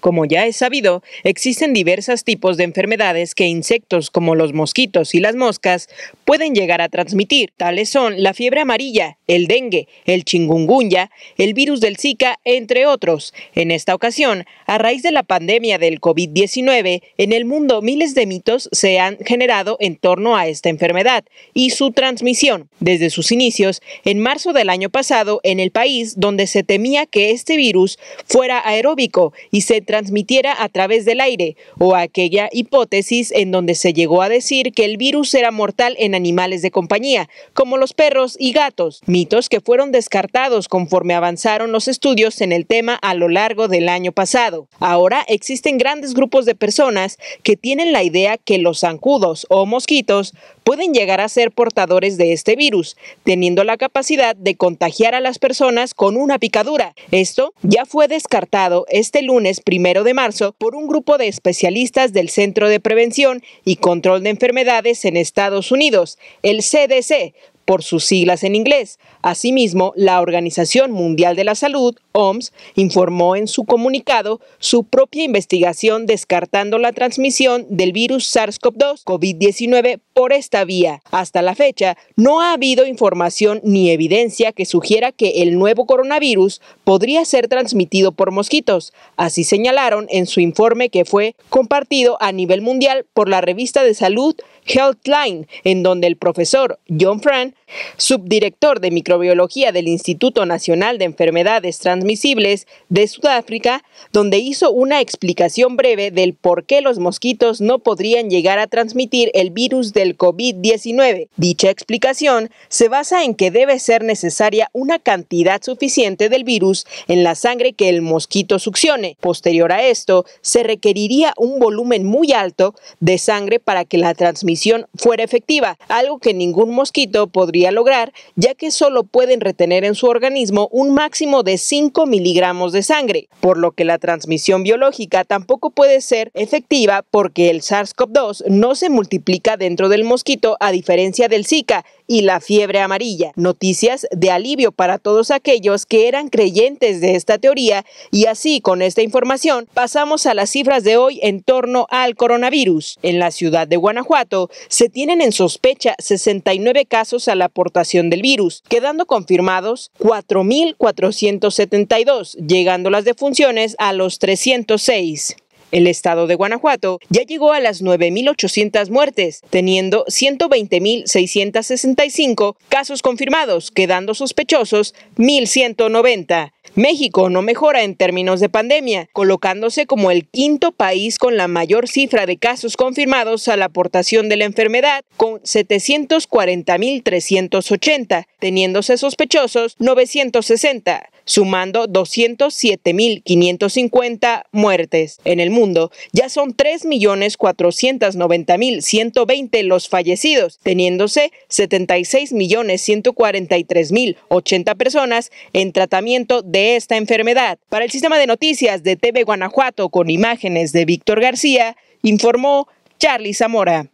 Como ya es sabido, existen diversos tipos de enfermedades que insectos como los mosquitos y las moscas pueden llegar a transmitir. Tales son la fiebre amarilla, el dengue, el chingungunya, el virus del Zika, entre otros. En esta ocasión, a raíz de la pandemia del COVID-19, en el mundo miles de mitos se han generado en torno a esta enfermedad y su transmisión. Desde sus inicios, en marzo del año pasado, en el país donde se temía que este virus fuera aeróbico y se transmitiera a través del aire, o aquella hipótesis en donde se llegó a decir que el virus era mortal en animales de compañía, como los perros y gatos, mitos que fueron descartados conforme avanzaron los estudios en el tema a lo largo del año pasado. Ahora existen grandes grupos de personas que tienen la idea que los zancudos o mosquitos pueden llegar a ser portadores de este virus, teniendo la capacidad de contagiar a las personas con una picadura. Esto ya fue descartado este lunes primero 1 de marzo por un grupo de especialistas del Centro de Prevención y Control de Enfermedades en Estados Unidos, el CDC, por sus siglas en inglés. Asimismo, la Organización Mundial de la Salud, OMS, informó en su comunicado su propia investigación descartando la transmisión del virus SARS-CoV-2 COVID-19 por esta vía. Hasta la fecha, no ha habido información ni evidencia que sugiera que el nuevo coronavirus podría ser transmitido por mosquitos. Así señalaron en su informe que fue compartido a nivel mundial por la revista de salud Healthline, en donde el profesor John Fran subdirector de microbiología del Instituto Nacional de Enfermedades Transmisibles de Sudáfrica, donde hizo una explicación breve del por qué los mosquitos no podrían llegar a transmitir el virus del COVID-19. Dicha explicación se basa en que debe ser necesaria una cantidad suficiente del virus en la sangre que el mosquito succione. Posterior a esto, se requeriría un volumen muy alto de sangre para que la transmisión fuera efectiva, algo que ningún mosquito podría lograr, ya que solo pueden retener en su organismo un máximo de 5 miligramos de sangre, por lo que la transmisión biológica tampoco puede ser efectiva porque el SARS-CoV-2 no se multiplica dentro del mosquito a diferencia del Zika, y la fiebre amarilla. Noticias de alivio para todos aquellos que eran creyentes de esta teoría y así con esta información pasamos a las cifras de hoy en torno al coronavirus. En la ciudad de Guanajuato se tienen en sospecha 69 casos a la aportación del virus, quedando confirmados 4.472, llegando las defunciones a los 306. El estado de Guanajuato ya llegó a las 9.800 muertes, teniendo 120.665 casos confirmados, quedando sospechosos 1.190. México no mejora en términos de pandemia, colocándose como el quinto país con la mayor cifra de casos confirmados a la aportación de la enfermedad, con 740.380, teniéndose sospechosos 960, sumando 207.550 muertes. En el mundo mundo, ya son 3.490.120 los fallecidos, teniéndose 76.143.080 personas en tratamiento de esta enfermedad. Para el sistema de noticias de TV Guanajuato, con imágenes de Víctor García, informó Charly Zamora.